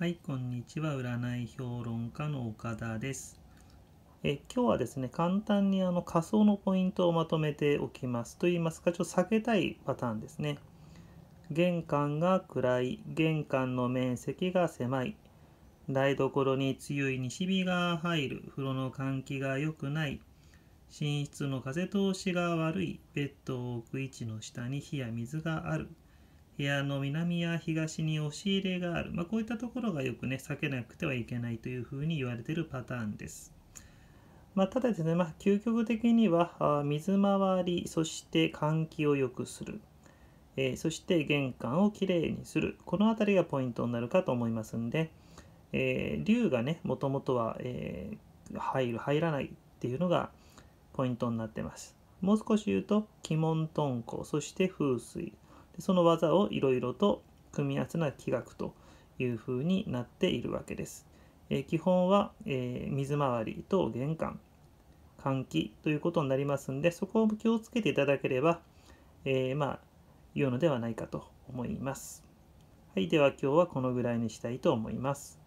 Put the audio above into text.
はい、こんにちは。占い評論家の岡田です。え今日はですね、簡単にあの仮想のポイントをまとめておきます。と言いますか、ちょっと避けたいパターンですね。玄関が暗い、玄関の面積が狭い、台所に強い西日が入る、風呂の換気が良くない、寝室の風通しが悪い、ベッドを置く位置の下に火や水がある。部屋の南や東に押し入れがある、まあ、こういったところがよくね避けなくてはいけないというふうに言われているパターンです。まあ、ただですね、まあ、究極的には水回りそして換気を良くする、えー、そして玄関をきれいにするこの辺りがポイントになるかと思いますんで、えー、竜がねもともとは、えー、入る入らないっていうのがポイントになってますもう少し言うと鬼門遁甲そして風水その技をいろいろと組み合わせな器楽というふうになっているわけです。え基本は、えー、水回りと玄関、換気ということになりますんで、そこを気をつけていただければ、えー、まあ、良いのではないかと思います。はい、では今日はこのぐらいにしたいと思います。